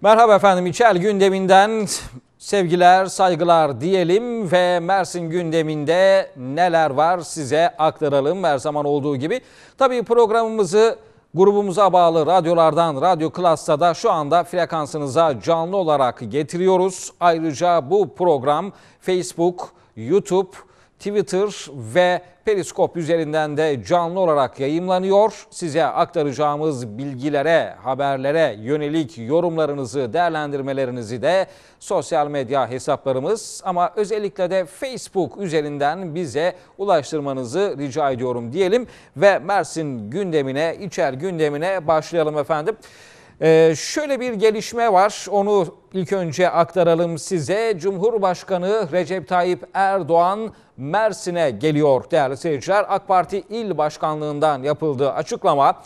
Merhaba efendim İçel gündeminden sevgiler, saygılar diyelim ve Mersin gündeminde neler var size aktaralım her zaman olduğu gibi. Tabii programımızı grubumuza bağlı radyolardan Radyo Klas'ta da şu anda frekansınıza canlı olarak getiriyoruz. Ayrıca bu program Facebook, YouTube, Twitter ve Periskop üzerinden de canlı olarak yayımlanıyor. Size aktaracağımız bilgilere, haberlere yönelik yorumlarınızı, değerlendirmelerinizi de sosyal medya hesaplarımız ama özellikle de Facebook üzerinden bize ulaştırmanızı rica ediyorum diyelim ve Mersin gündemine, içer gündemine başlayalım efendim. Ee, şöyle bir gelişme var. Onu ilk önce aktaralım size. Cumhurbaşkanı Recep Tayyip Erdoğan Mersin'e geliyor değerli seyirciler. AK Parti İl Başkanlığından yapıldığı açıklama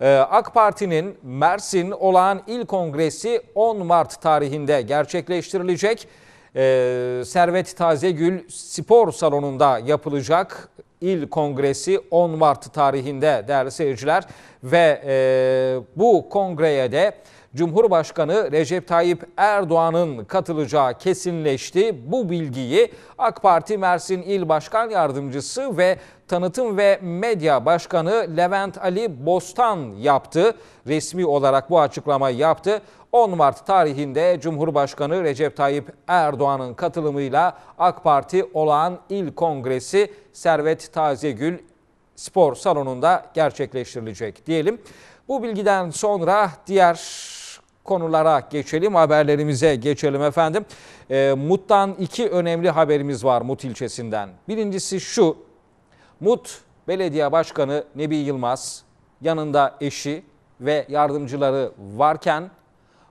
ee, AK Parti'nin Mersin Olağan İl Kongresi 10 Mart tarihinde gerçekleştirilecek. Ee, Servet Tazegül Spor Salonu'nda yapılacak. İl Kongresi 10 Mart tarihinde değerli seyirciler ve e, bu kongreye de Cumhurbaşkanı Recep Tayyip Erdoğan'ın katılacağı kesinleşti. Bu bilgiyi AK Parti Mersin İl Başkan Yardımcısı ve Tanıtım ve Medya Başkanı Levent Ali Bostan yaptı. Resmi olarak bu açıklamayı yaptı. 10 Mart tarihinde Cumhurbaşkanı Recep Tayyip Erdoğan'ın katılımıyla AK Parti Olağan İl Kongresi Servet Tazegül Spor Salonu'nda gerçekleştirilecek diyelim. Bu bilgiden sonra diğer konulara geçelim, haberlerimize geçelim efendim. E, MUT'tan iki önemli haberimiz var MUT ilçesinden. Birincisi şu, MUT Belediye Başkanı Nebi Yılmaz yanında eşi ve yardımcıları varken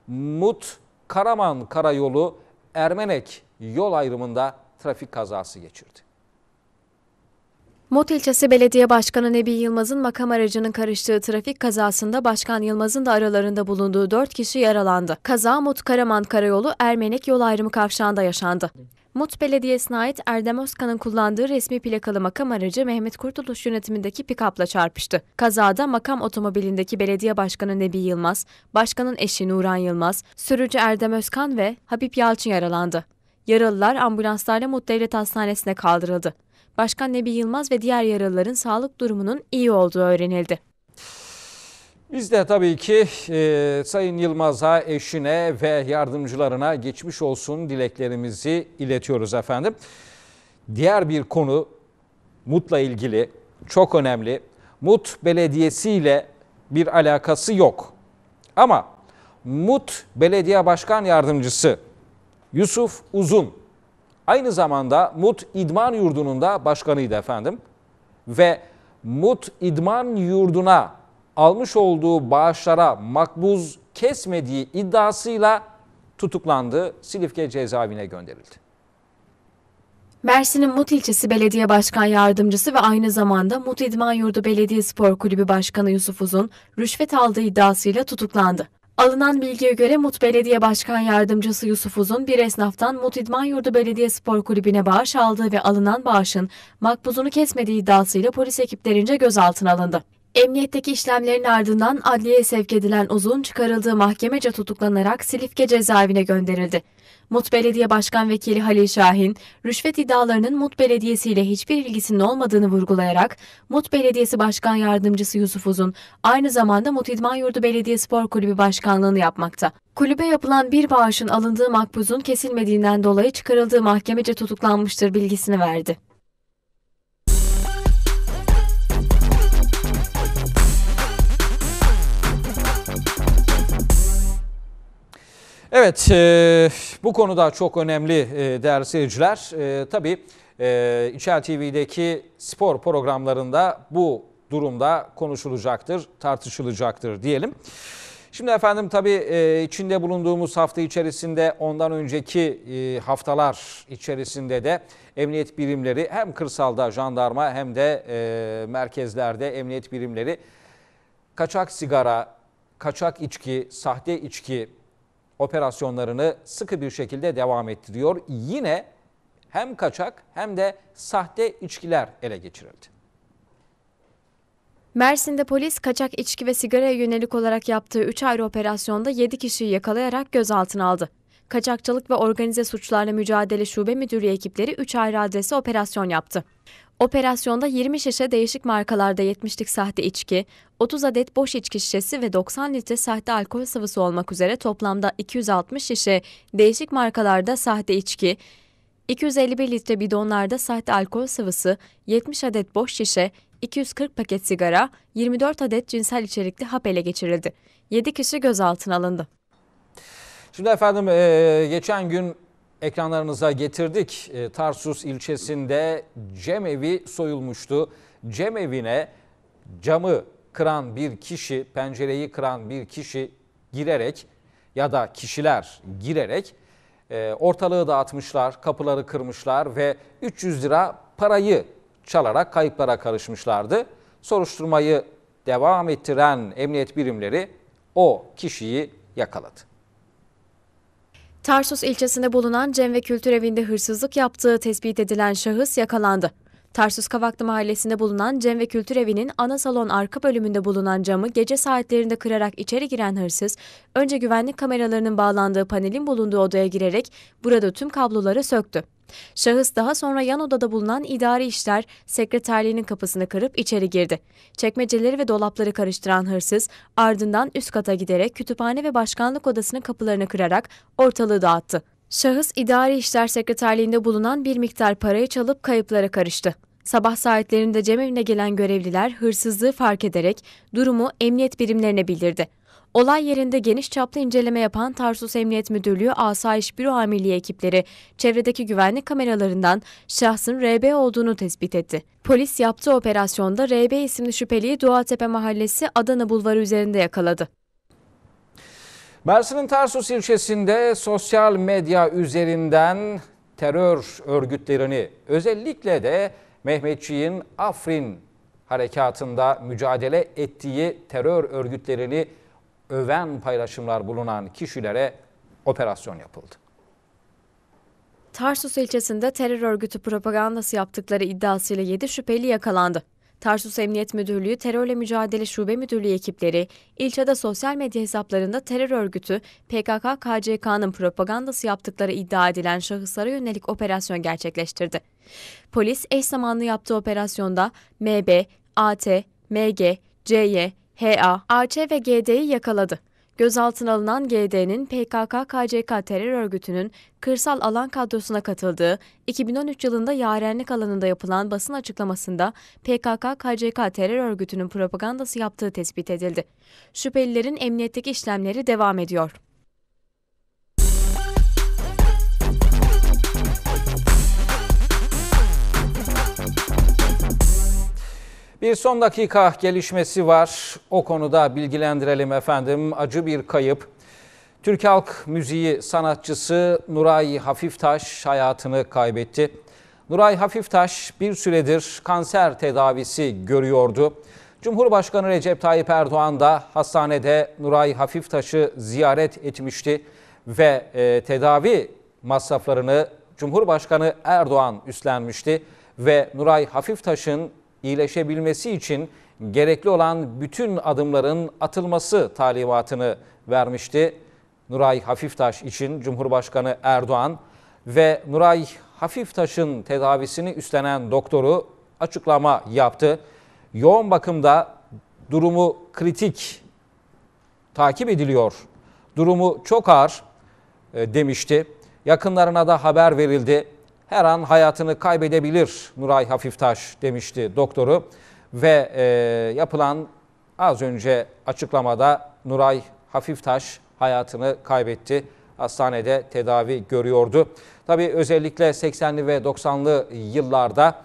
Mut Karaman Karayolu Ermenek yol ayrımında trafik kazası geçirdi. Mot ilçesi belediye başkanı Nebi Yılmaz'ın makam aracının karıştığı trafik kazasında başkan Yılmaz'ın da aralarında bulunduğu 4 kişi yaralandı. Kaza Mut Karaman Karayolu Ermenek yol ayrımı kavşağında yaşandı. Mut Belediyesi'ne ait Erdem Özkan'ın kullandığı resmi plakalı makam aracı Mehmet Kurtuluş yönetimindeki pikapla çarpıştı. Kazada makam otomobilindeki belediye başkanı Nebi Yılmaz, başkanın eşi Nuran Yılmaz, sürücü Erdem Özkan ve Habip Yalçın yaralandı. Yaralılar ambulanslarla Mut Devlet Hastanesi'ne kaldırıldı. Başkan Nebi Yılmaz ve diğer yaralıların sağlık durumunun iyi olduğu öğrenildi. Biz de tabii ki e, Sayın Yılmaz'a, eşine ve yardımcılarına geçmiş olsun dileklerimizi iletiyoruz efendim. Diğer bir konu MUT'la ilgili çok önemli. MUT Belediyesi ile bir alakası yok. Ama MUT Belediye Başkan Yardımcısı Yusuf Uzun aynı zamanda MUT İdman Yurdu'nun da başkanıydı efendim. Ve MUT İdman Yurdu'na almış olduğu bağışlara makbuz kesmediği iddiasıyla tutuklandı. Silifke cezaevine gönderildi. Mersin'in Mut ilçesi belediye başkan yardımcısı ve aynı zamanda Mut İdman Yurdu Belediye Spor Kulübü Başkanı Yusuf Uzun rüşvet aldığı iddiasıyla tutuklandı. Alınan bilgiye göre Mut Belediye Başkan Yardımcısı Yusuf Uzun bir esnaftan Mut İdman Yurdu Belediye Spor Kulübü'ne bağış aldığı ve alınan bağışın makbuzunu kesmediği iddiasıyla polis ekiplerince gözaltına alındı. Emniyetteki işlemlerin ardından adliyeye sevk edilen Uzun çıkarıldığı mahkemece tutuklanarak Silifke cezaevine gönderildi. Mut Belediye Başkan Vekili Halil Şahin, rüşvet iddialarının Mut Belediyesi ile hiçbir ilgisinin olmadığını vurgulayarak, Mut Belediyesi Başkan Yardımcısı Yusuf Uzun, aynı zamanda Mut İdman Yurdu Belediye Spor Kulübü Başkanlığını yapmakta. Kulübe yapılan bir bağışın alındığı makbuzun kesilmediğinden dolayı çıkarıldığı mahkemece tutuklanmıştır bilgisini verdi. Evet e, bu konuda çok önemli e, değerli seyirciler. E, tabii e, İçer TV'deki spor programlarında bu durumda konuşulacaktır, tartışılacaktır diyelim. Şimdi efendim tabii e, içinde bulunduğumuz hafta içerisinde ondan önceki e, haftalar içerisinde de emniyet birimleri hem kırsalda jandarma hem de e, merkezlerde emniyet birimleri kaçak sigara, kaçak içki, sahte içki operasyonlarını sıkı bir şekilde devam ettiriyor. Yine hem kaçak hem de sahte içkiler ele geçirildi. Mersin'de polis kaçak içki ve sigaraya yönelik olarak yaptığı 3 ayrı operasyonda 7 kişiyi yakalayarak gözaltına aldı. Kaçakçılık ve Organize Suçlarla Mücadele Şube Müdürlüğü ekipleri 3 ayrı adrese operasyon yaptı. Operasyonda 20 şişe değişik markalarda 70'lik sahte içki, 30 adet boş içki şişesi ve 90 litre sahte alkol sıvısı olmak üzere toplamda 260 şişe değişik markalarda sahte içki, 251 litre bidonlarda sahte alkol sıvısı, 70 adet boş şişe, 240 paket sigara, 24 adet cinsel içerikli hap ele geçirildi. 7 kişi gözaltına alındı. Şimdi efendim geçen gün ekranlarınıza getirdik. E, Tarsus ilçesinde cemevi soyulmuştu. Cemevine camı kıran bir kişi, pencereyi kıran bir kişi girerek ya da kişiler girerek e, ortalığı dağıtmışlar, kapıları kırmışlar ve 300 lira parayı çalarak kayıplara karışmışlardı. Soruşturmayı devam ettiren emniyet birimleri o kişiyi yakaladı. Tarsus ilçesinde bulunan Cem ve Kültür Evi'nde hırsızlık yaptığı tespit edilen şahıs yakalandı. Tarsus Kavaklı Mahallesi'nde bulunan Cem ve Kültür Evi'nin ana salon arka bölümünde bulunan camı gece saatlerinde kırarak içeri giren hırsız, önce güvenlik kameralarının bağlandığı panelin bulunduğu odaya girerek burada tüm kabloları söktü. Şahıs daha sonra yan odada bulunan idari işler sekreterliğinin kapısını kırıp içeri girdi. Çekmeceleri ve dolapları karıştıran hırsız ardından üst kata giderek kütüphane ve başkanlık odasının kapılarını kırarak ortalığı dağıttı. Şahıs idari işler sekreterliğinde bulunan bir miktar parayı çalıp kayıplara karıştı. Sabah saatlerinde cemevine gelen görevliler hırsızlığı fark ederek durumu emniyet birimlerine bildirdi. Olay yerinde geniş çaplı inceleme yapan Tarsus Emniyet Müdürlüğü Asayiş Büro Amirliği ekipleri çevredeki güvenlik kameralarından şahsın RB olduğunu tespit etti. Polis yaptığı operasyonda RB isimli şüpheliyi Doğatepe Mahallesi Adana Bulvarı üzerinde yakaladı. Mersin'in Tarsus ilçesinde sosyal medya üzerinden terör örgütlerini özellikle de Mehmetçiğin Afrin harekatında mücadele ettiği terör örgütlerini öven paylaşımlar bulunan kişilere operasyon yapıldı. Tarsus ilçesinde terör örgütü propagandası yaptıkları iddiasıyla 7 şüpheli yakalandı. Tarsus Emniyet Müdürlüğü Terörle Mücadele Şube Müdürlüğü ekipleri ilçede sosyal medya hesaplarında terör örgütü PKK-KCK'nın propagandası yaptıkları iddia edilen şahıslara yönelik operasyon gerçekleştirdi. Polis eş zamanlı yaptığı operasyonda MB, AT, MG, CY, HA, AC ve GD'yi yakaladı. Gözaltına alınan GD'nin PKK-KCK terör örgütünün kırsal alan kadrosuna katıldığı 2013 yılında yarenlik alanında yapılan basın açıklamasında PKK-KCK terör örgütünün propagandası yaptığı tespit edildi. Şüphelilerin emniyetteki işlemleri devam ediyor. Bir son dakika gelişmesi var. O konuda bilgilendirelim efendim. Acı bir kayıp. Türk halk müziği sanatçısı Nuray Hafiftaş hayatını kaybetti. Nuray Hafiftaş bir süredir kanser tedavisi görüyordu. Cumhurbaşkanı Recep Tayyip Erdoğan da hastanede Nuray Hafiftaş'ı ziyaret etmişti ve e, tedavi masraflarını Cumhurbaşkanı Erdoğan üstlenmişti ve Nuray Hafiftaş'ın iyileşebilmesi için gerekli olan bütün adımların atılması talimatını vermişti. Nuray Hafiftaş için Cumhurbaşkanı Erdoğan ve Nuray Hafiftaş'ın tedavisini üstlenen doktoru açıklama yaptı. Yoğun bakımda durumu kritik takip ediliyor. Durumu çok ağır e, demişti. Yakınlarına da haber verildi her an hayatını kaybedebilir Nuray Hafiftaş demişti doktoru. Ve e, yapılan az önce açıklamada Nuray Hafiftaş hayatını kaybetti. Hastanede tedavi görüyordu. Tabii özellikle 80'li ve 90'lı yıllarda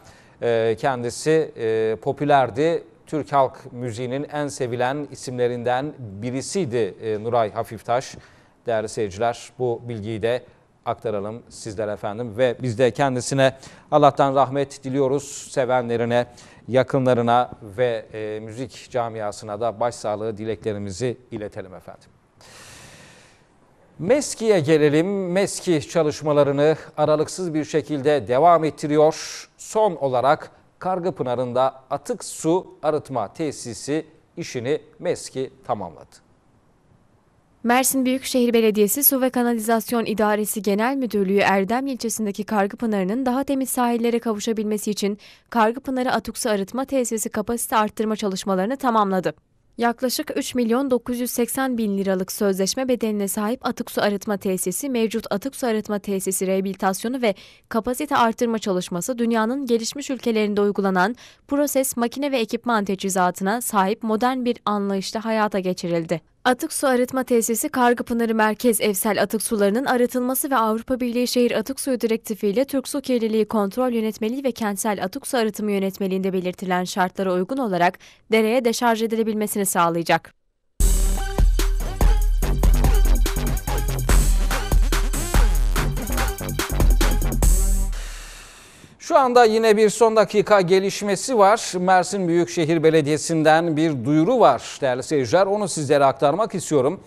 e, kendisi e, popülerdi. Türk halk müziğinin en sevilen isimlerinden birisiydi e, Nuray Hafiftaş. Değerli seyirciler bu bilgiyi de aktaralım sizlere efendim. Ve biz de kendisine Allah'tan rahmet diliyoruz. Sevenlerine, yakınlarına ve e, müzik camiasına da başsağlığı dileklerimizi iletelim efendim. Meski'ye gelelim. Meski çalışmalarını aralıksız bir şekilde devam ettiriyor. Son olarak Kargıpınar'ında atık su arıtma tesisi işini Meski tamamladı. Mersin Büyükşehir Belediyesi Su ve Kanalizasyon İdaresi Genel Müdürlüğü Erdem ilçesindeki Kargı Pınarı'nın daha temiz sahillere kavuşabilmesi için Kargı Pınarı Atuksu Arıtma Tesisi kapasite arttırma çalışmalarını tamamladı. Yaklaşık 3 milyon 980 bin liralık sözleşme bedeline sahip atık su arıtma tesisi, mevcut atık su arıtma tesisi rehabilitasyonu ve kapasite artırma çalışması dünyanın gelişmiş ülkelerinde uygulanan proses makine ve ekipman teçhizatına sahip modern bir anlayışla hayata geçirildi. Atık Su Arıtma Tesisi Kargıpınarı Merkez Evsel Atık Sularının Arıtılması ve Avrupa Birliği Şehir Atık Suyu Direktifi ile Türk Su Kirliliği Kontrol Yönetmeliği ve Kentsel Atık Su Arıtımı Yönetmeliğinde belirtilen şartlara uygun olarak dereye deşarj edilebilmesini sağlayacak. Şu anda yine bir son dakika gelişmesi var. Mersin Büyükşehir Belediyesi'nden bir duyuru var değerli seyirciler. Onu sizlere aktarmak istiyorum.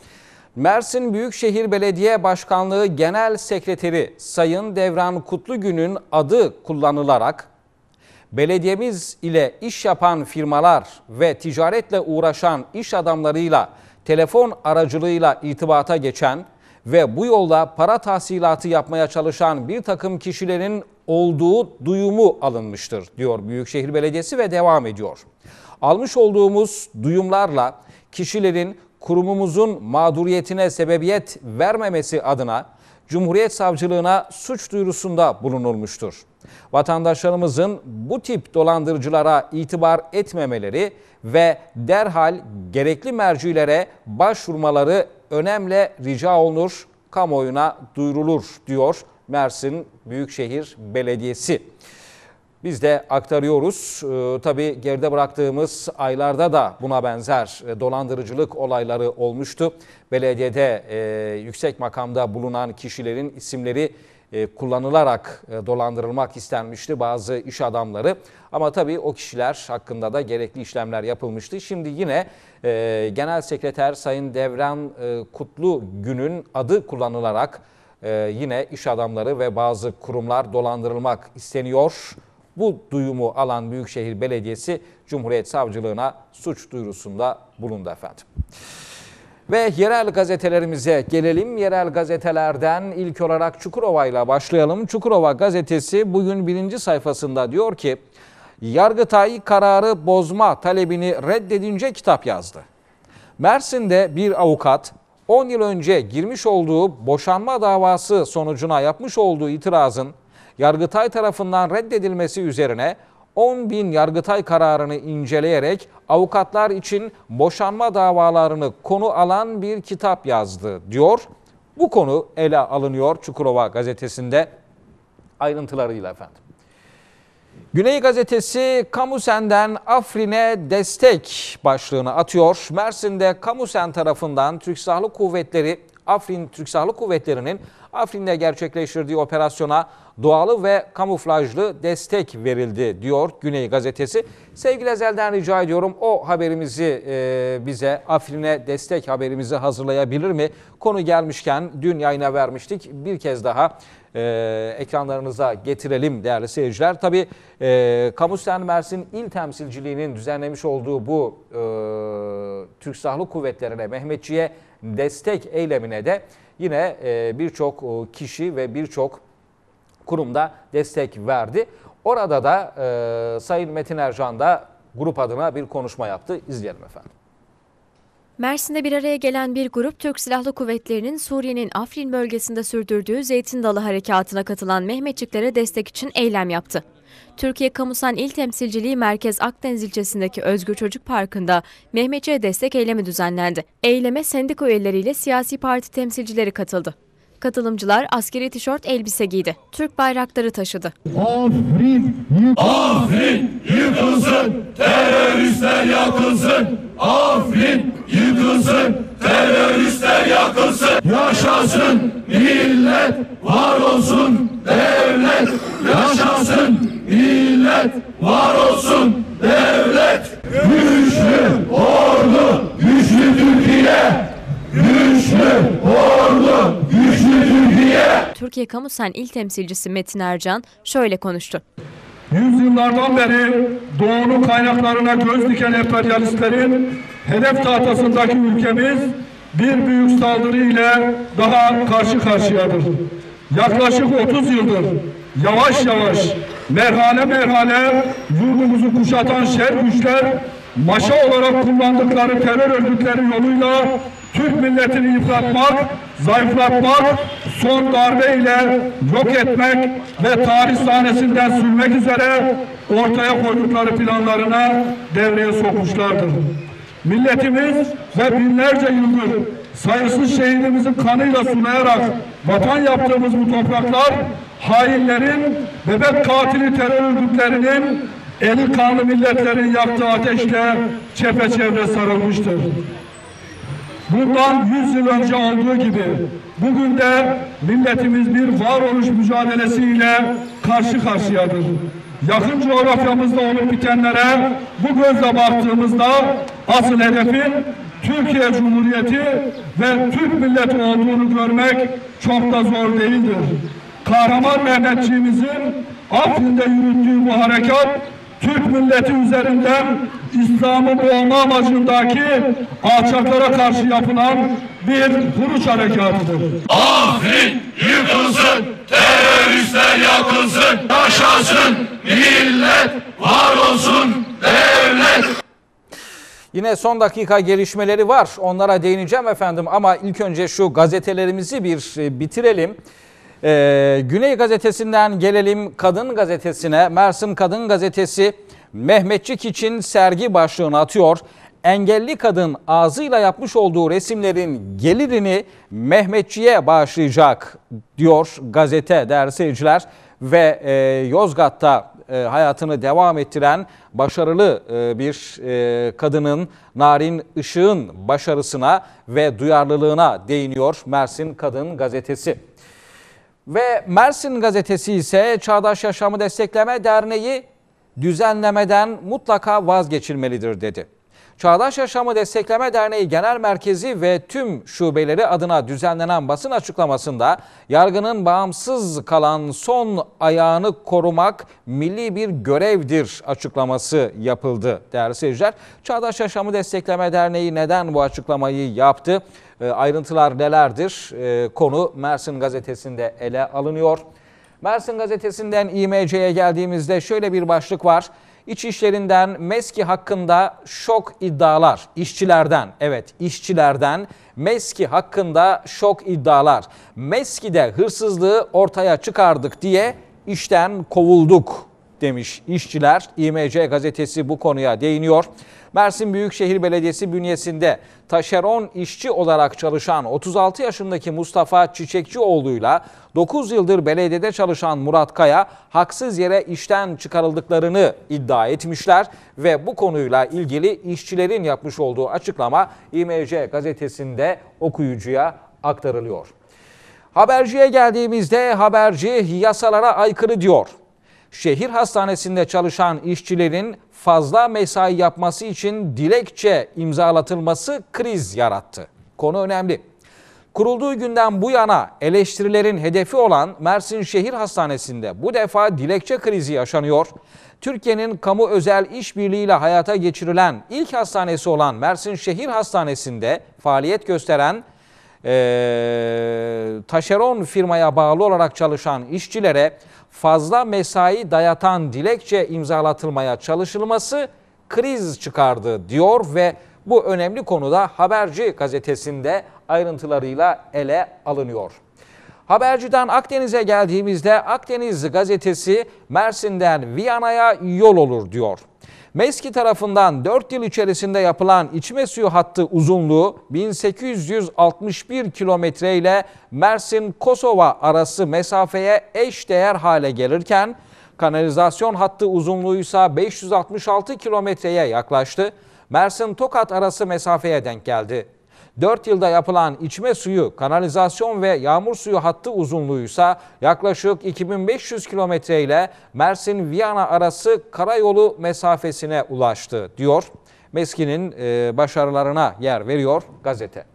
Mersin Büyükşehir Belediye Başkanlığı Genel Sekreteri Sayın Devran Kutlugün'ün adı kullanılarak belediyemiz ile iş yapan firmalar ve ticaretle uğraşan iş adamlarıyla telefon aracılığıyla irtibata geçen ve bu yolla para tahsilatı yapmaya çalışan bir takım kişilerin olduğu duyumu alınmıştır diyor Büyükşehir Belediyesi ve devam ediyor. Almış olduğumuz duyumlarla kişilerin kurumumuzun mağduriyetine sebebiyet vermemesi adına Cumhuriyet Savcılığına suç duyurusunda bulunulmuştur. Vatandaşlarımızın bu tip dolandırıcılara itibar etmemeleri ve derhal gerekli mercilere başvurmaları önemle rica olunur, kamuoyuna duyurulur diyor Mersin Büyükşehir Belediyesi. Biz de aktarıyoruz. Ee, tabii geride bıraktığımız aylarda da buna benzer e, dolandırıcılık olayları olmuştu. Belediyede e, yüksek makamda bulunan kişilerin isimleri e, kullanılarak e, dolandırılmak istenmişti bazı iş adamları. Ama tabii o kişiler hakkında da gerekli işlemler yapılmıştı. Şimdi yine Genel Sekreter Sayın Devran Kutlu Gün'ün adı kullanılarak ee, yine iş adamları ve bazı kurumlar dolandırılmak isteniyor. Bu duyumu alan Büyükşehir Belediyesi Cumhuriyet Savcılığına suç duyurusunda bulundu efendim. Ve yerel gazetelerimize gelelim. Yerel gazetelerden ilk olarak Çukurova ile başlayalım. Çukurova gazetesi bugün birinci sayfasında diyor ki, Yargıtay kararı bozma talebini reddedince kitap yazdı. Mersin'de bir avukat 10 yıl önce girmiş olduğu boşanma davası sonucuna yapmış olduğu itirazın Yargıtay tarafından reddedilmesi üzerine 10 bin Yargıtay kararını inceleyerek avukatlar için boşanma davalarını konu alan bir kitap yazdı diyor. Bu konu ele alınıyor Çukurova gazetesinde ayrıntılarıyla efendim. Güney gazetesi Kamusen'den Afrin'e destek başlığını atıyor. Mersin'de Kamusen tarafından Türk Silahlı Kuvvetleri Afrin Türk Silahlı Kuvvetleri'nin Afrin'de gerçekleştirdiği operasyona doğalı ve kamuflajlı destek verildi diyor Güney Gazetesi. Sevgili Ezel'den rica ediyorum o haberimizi e, bize Afrin'e destek haberimizi hazırlayabilir mi? Konu gelmişken dün yayına vermiştik bir kez daha e, ekranlarınıza getirelim değerli seyirciler. Tabi e, Kamusten Mersin İl Temsilciliği'nin düzenlemiş olduğu bu e, Türk Silahlı Kuvvetleri'ne Mehmetçi'ye destek eylemine de yine e, birçok e, kişi ve birçok kurumda destek verdi. Orada da e, Sayın Metin Ercan da grup adına bir konuşma yaptı. İzleyelim efendim. Mersin'de bir araya gelen bir grup Türk Silahlı Kuvvetleri'nin Suriye'nin Afrin bölgesinde sürdürdüğü Zeytin Dalı Harekatı'na katılan Mehmetçiklere destek için eylem yaptı. Türkiye Kamusan İl Temsilciliği Merkez Akdeniz ilçesindeki Özgür Çocuk Parkı'nda Mehmetçi'ye destek eylemi düzenlendi. Eyleme sendika üyeleriyle siyasi parti temsilcileri katıldı. Katılımcılar askeri tişört elbise giydi. Türk bayrakları taşıdı. Afrin, yıkılsın. Afrin yıkılsın, teröristler yakılsın. Afrin yıkılsın, teröristler yakılsın. Yaşasın millet, var olsun devlet. Yaşasın millet, var olsun devlet. Güçlü ordu, güçlü Türkiye. Güçlü ordu, Türkiye Kamu Sen İl Temsilcisi Metin Ercan şöyle konuştu. Yüzyıllardan beri doğunun kaynaklarına göz diken emperyalistlerin hedef tahtasındaki ülkemiz bir büyük saldırı ile daha karşı karşıyadır. Yaklaşık 30 yıldır yavaş yavaş merhane merhane, yurdumuzu kuşatan şer güçler maşa olarak kullandıkları terör örgütleri yoluyla Türk milletini yıpratmak, zayıflatmak, son darbe ile yok etmek ve tarih sahnesinden sürmek üzere ortaya koydukları planlarına devreye sokmuşlardır. Milletimiz ve binlerce yıldır sayısız şehidimizin kanıyla sunayarak vatan yaptığımız bu topraklar hainlerin, bebek katili terör örgütlerinin eli kanlı milletlerin yaktığı ateşle çepeçevre sarılmıştır. Bundan 100 yıl önce olduğu gibi bugün de milletimiz bir varoluş mücadelesiyle karşı karşıyadır. Yakın coğrafyamızda olup bitenlere bu gözle baktığımızda asıl hedefin Türkiye Cumhuriyeti ve Türk milleti olduğunu görmek çok da zor değildir. Kahraman Mehmetçiğimizin Afrin'de yürüttüğü bu harekat Türk milleti üzerinden İslam'ı boğma amacındaki alçaklara karşı yapılan bir vuruş harekatıdır. Afrin yıkılsın, teröristler yakılsın, yaşasın, millet var olsun, devlet Yine son dakika gelişmeleri var. Onlara değineceğim efendim ama ilk önce şu gazetelerimizi bir e, bitirelim. Ee, Güney gazetesinden gelelim Kadın gazetesine. Mersin Kadın gazetesi Mehmetçik için sergi başlığını atıyor. Engelli kadın ağzıyla yapmış olduğu resimlerin gelirini Mehmetçiğe bağışlayacak diyor gazete değerli seyirciler. Ve e, Yozgat'ta e, hayatını devam ettiren başarılı e, bir e, kadının Narin ışığın başarısına ve duyarlılığına değiniyor Mersin Kadın Gazetesi. Ve Mersin Gazetesi ise Çağdaş Yaşamı Destekleme Derneği düzenlemeden mutlaka vazgeçilmelidir dedi. Çağdaş Yaşamı Destekleme Derneği Genel Merkezi ve tüm şubeleri adına düzenlenen basın açıklamasında yargının bağımsız kalan son ayağını korumak milli bir görevdir açıklaması yapıldı değerli seyirciler. Çağdaş Yaşamı Destekleme Derneği neden bu açıklamayı yaptı? E, ayrıntılar nelerdir? E, konu Mersin gazetesinde ele alınıyor. Mersin gazetesinden İMC'ye geldiğimizde şöyle bir başlık var. İçişlerinden Meski hakkında şok iddialar. İşçilerden, evet işçilerden Meski hakkında şok iddialar. Meski'de hırsızlığı ortaya çıkardık diye işten kovulduk demiş işçiler. İMC gazetesi bu konuya değiniyor. Mersin Büyükşehir Belediyesi bünyesinde taşeron işçi olarak çalışan 36 yaşındaki Mustafa Çiçekçioğlu'yla 9 yıldır belediyede çalışan Murat Kaya haksız yere işten çıkarıldıklarını iddia etmişler ve bu konuyla ilgili işçilerin yapmış olduğu açıklama İMC gazetesinde okuyucuya aktarılıyor. Haberciye geldiğimizde haberci yasalara aykırı diyor şehir hastanesinde çalışan işçilerin fazla mesai yapması için dilekçe imzalatılması kriz yarattı. Konu önemli. Kurulduğu günden bu yana eleştirilerin hedefi olan Mersin Şehir Hastanesi'nde bu defa dilekçe krizi yaşanıyor. Türkiye'nin kamu özel işbirliğiyle hayata geçirilen ilk hastanesi olan Mersin Şehir Hastanesi'nde faaliyet gösteren e, taşeron firmaya bağlı olarak çalışan işçilere fazla mesai dayatan dilekçe imzalatılmaya çalışılması kriz çıkardı diyor ve bu önemli konuda Haberci gazetesinde ayrıntılarıyla ele alınıyor. Haberciden Akdeniz'e geldiğimizde Akdeniz gazetesi Mersin'den Viyana'ya yol olur diyor. Meski tarafından 4 yıl içerisinde yapılan içme suyu hattı uzunluğu 1861 kilometre ile Mersin-Kosova arası mesafeye eş değer hale gelirken kanalizasyon hattı uzunluğu ise 566 kilometreye yaklaştı. Mersin-Tokat arası mesafeye denk geldi. 4 yılda yapılan içme suyu, kanalizasyon ve yağmur suyu hattı uzunluğuysa yaklaşık 2500 kilometre ile Mersin-Viyana arası karayolu mesafesine ulaştı diyor. Meski'nin e, başarılarına yer veriyor gazete.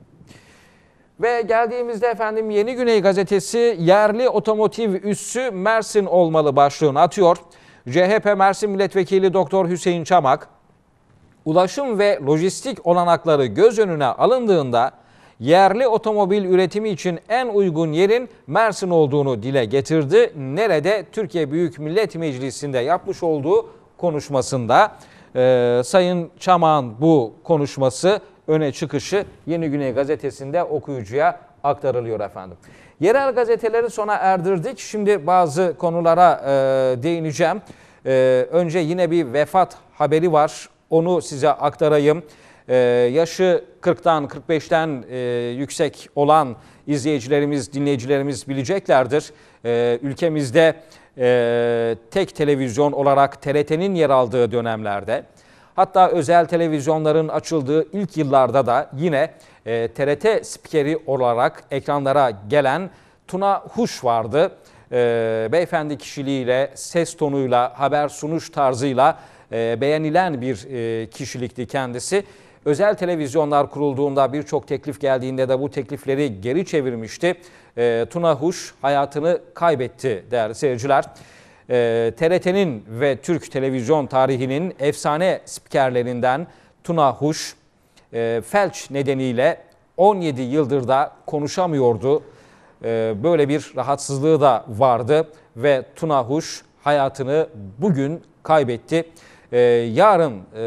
Ve geldiğimizde efendim Yeni Güney gazetesi yerli otomotiv üssü Mersin olmalı başlığını atıyor. CHP Mersin Milletvekili Doktor Hüseyin Çamak, ulaşım ve lojistik olanakları göz önüne alındığında yerli otomobil üretimi için en uygun yerin Mersin olduğunu dile getirdi. Nerede Türkiye Büyük Millet Meclisi'nde yapmış olduğu konuşmasında e, Sayın Çaman bu konuşması öne çıkışı Yeni Güney gazetesinde okuyucuya aktarılıyor efendim. Yerel gazeteleri sona erdirdik. Şimdi bazı konulara e, değineceğim. E, önce yine bir vefat haberi var. Onu size aktarayım. Ee, yaşı 40'tan 45'ten e, yüksek olan izleyicilerimiz, dinleyicilerimiz bileceklerdir. Ee, ülkemizde e, tek televizyon olarak TRT'nin yer aldığı dönemlerde, hatta özel televizyonların açıldığı ilk yıllarda da yine e, TRT spikeri olarak ekranlara gelen Tuna Huş vardı. E, beyefendi kişiliğiyle, ses tonuyla, haber sunuş tarzıyla ee, beğenilen bir e, kişilikti kendisi. Özel televizyonlar kurulduğunda birçok teklif geldiğinde de bu teklifleri geri çevirmişti. E, Tuna Huş hayatını kaybetti değerli seyirciler. Ee, TRT'nin ve Türk televizyon tarihinin efsane spikerlerinden Tuna Huş e, felç nedeniyle 17 yıldır da konuşamıyordu. böyle bir rahatsızlığı da vardı ve Tuna Huş hayatını bugün kaybetti e, yarın e,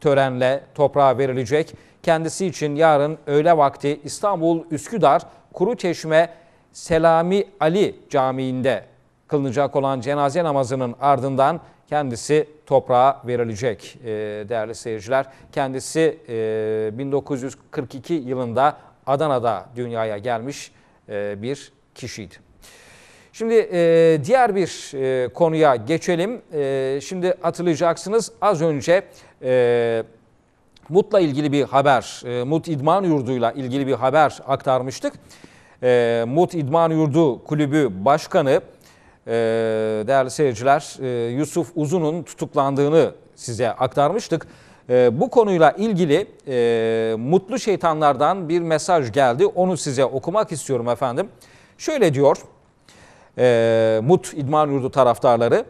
törenle toprağa verilecek. Kendisi için yarın öğle vakti İstanbul Üsküdar Kuruçeşme Selami Ali Camii'nde kılınacak olan cenaze namazının ardından kendisi toprağa verilecek e, değerli seyirciler. Kendisi e, 1942 yılında Adana'da dünyaya gelmiş e, bir kişiydi. Şimdi e, diğer bir e, konuya geçelim. E, şimdi hatırlayacaksınız az önce e, MUT'la ilgili bir haber, e, MUT İdman Yurdu'yla ilgili bir haber aktarmıştık. E, MUT İdman Yurdu Kulübü Başkanı e, değerli seyirciler e, Yusuf Uzun'un tutuklandığını size aktarmıştık. E, bu konuyla ilgili e, Mutlu Şeytanlardan bir mesaj geldi. Onu size okumak istiyorum efendim. Şöyle diyor e, Mut İdman Yurdu taraftarları.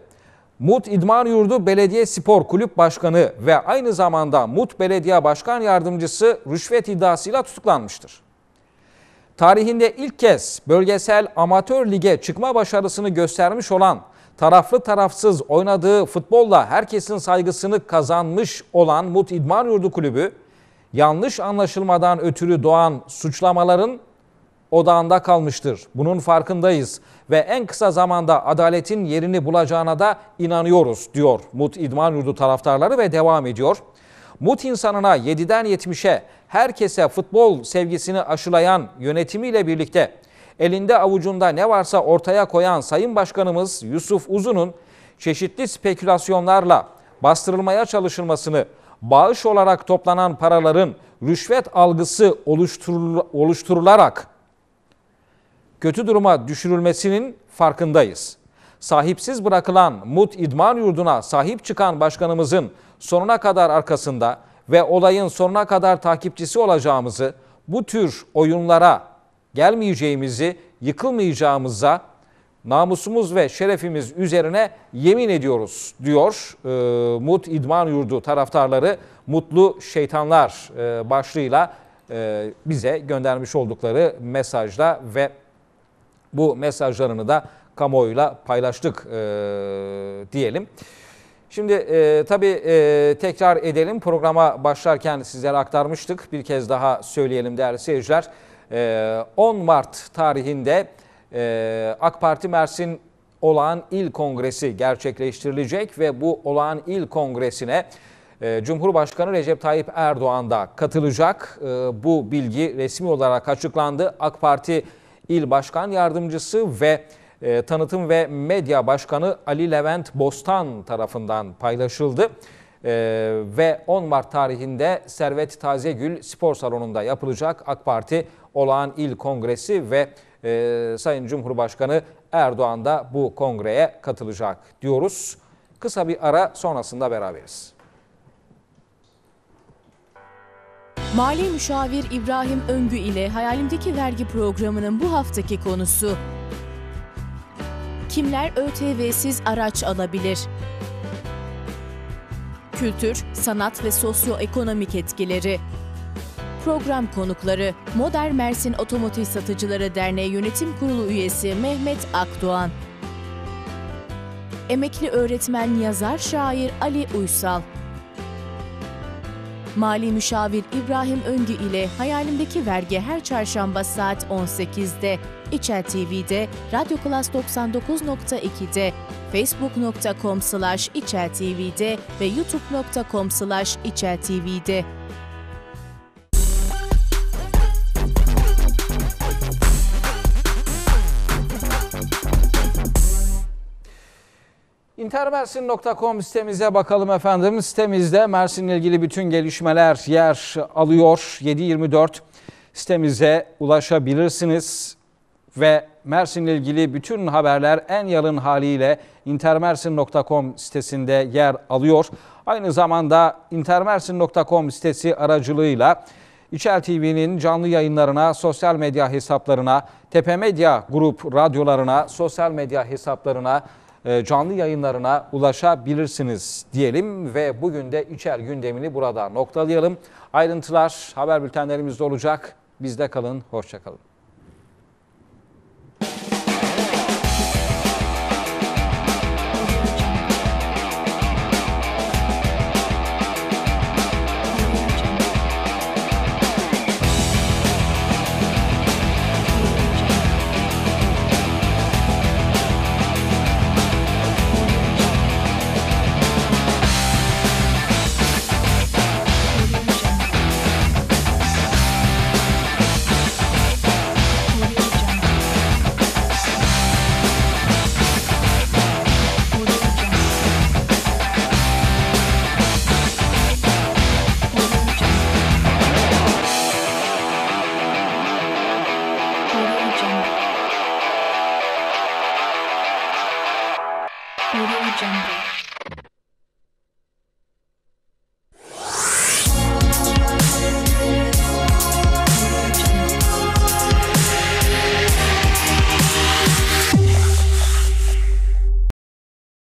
Mut İdman Yurdu Belediye Spor Kulüp Başkanı ve aynı zamanda Mut Belediye Başkan Yardımcısı rüşvet iddiasıyla tutuklanmıştır. Tarihinde ilk kez bölgesel amatör lige çıkma başarısını göstermiş olan taraflı tarafsız oynadığı futbolla herkesin saygısını kazanmış olan Mut İdman Yurdu Kulübü, yanlış anlaşılmadan ötürü doğan suçlamaların odağında kalmıştır. Bunun farkındayız ve en kısa zamanda adaletin yerini bulacağına da inanıyoruz diyor MUT İdman Yurdu taraftarları ve devam ediyor. MUT insanına 7'den 70'e herkese futbol sevgisini aşılayan yönetimiyle birlikte elinde avucunda ne varsa ortaya koyan Sayın Başkanımız Yusuf Uzun'un çeşitli spekülasyonlarla bastırılmaya çalışılmasını, bağış olarak toplanan paraların rüşvet algısı oluşturularak kötü duruma düşürülmesinin farkındayız. Sahipsiz bırakılan Mut İdman Yurdu'na sahip çıkan başkanımızın sonuna kadar arkasında ve olayın sonuna kadar takipçisi olacağımızı, bu tür oyunlara gelmeyeceğimizi, yıkılmayacağımıza, namusumuz ve şerefimiz üzerine yemin ediyoruz diyor e, Mut İdman Yurdu taraftarları Mutlu Şeytanlar e, başlığıyla e, bize göndermiş oldukları mesajla ve bu mesajlarını da kamuoyuyla paylaştık e, diyelim. Şimdi e, tabii e, tekrar edelim. Programa başlarken sizlere aktarmıştık. Bir kez daha söyleyelim değerli seyirciler. E, 10 Mart tarihinde e, AK Parti Mersin Olağan il Kongresi gerçekleştirilecek ve bu Olağan il Kongresi'ne e, Cumhurbaşkanı Recep Tayyip Erdoğan da katılacak. E, bu bilgi resmi olarak açıklandı. AK Parti İl Başkan Yardımcısı ve e, Tanıtım ve Medya Başkanı Ali Levent Bostan tarafından paylaşıldı. E, ve 10 Mart tarihinde Servet Tazegül Spor Salonu'nda yapılacak AK Parti Olağan İl Kongresi ve e, Sayın Cumhurbaşkanı Erdoğan da bu kongreye katılacak diyoruz. Kısa bir ara sonrasında beraberiz. Mali müşavir İbrahim Öngü ile Hayalimdeki Vergi programının bu haftaki konusu Kimler ÖTV'siz araç alabilir? Kültür, sanat ve sosyoekonomik etkileri. Program konukları Modern Mersin Otomotiv Satıcıları Derneği Yönetim Kurulu üyesi Mehmet Akdoğan. Emekli öğretmen yazar şair Ali Uysal. Mali müşavir İbrahim Öngü ile Hayalimdeki Vergi her çarşamba saat 18'de İçer TV'de, Radyo Klas 99.2'de, facebook.com slash TV'de ve youtube.com slash TV'de İntermersin.com sitemize bakalım efendim. Sitemizde Mersin'le ilgili bütün gelişmeler yer alıyor. 7.24 sitemize ulaşabilirsiniz. Ve Mersin'le ilgili bütün haberler en yalın haliyle intermersin.com sitesinde yer alıyor. Aynı zamanda intermersin.com sitesi aracılığıyla İçer TV'nin canlı yayınlarına, sosyal medya hesaplarına, Tepe Medya Grup radyolarına, sosyal medya hesaplarına e, canlı yayınlarına ulaşabilirsiniz diyelim ve bugün de içer gündemini burada noktalayalım. Ayrıntılar haber bültenlerimizde olacak. Bizde kalın, hoşçakalın.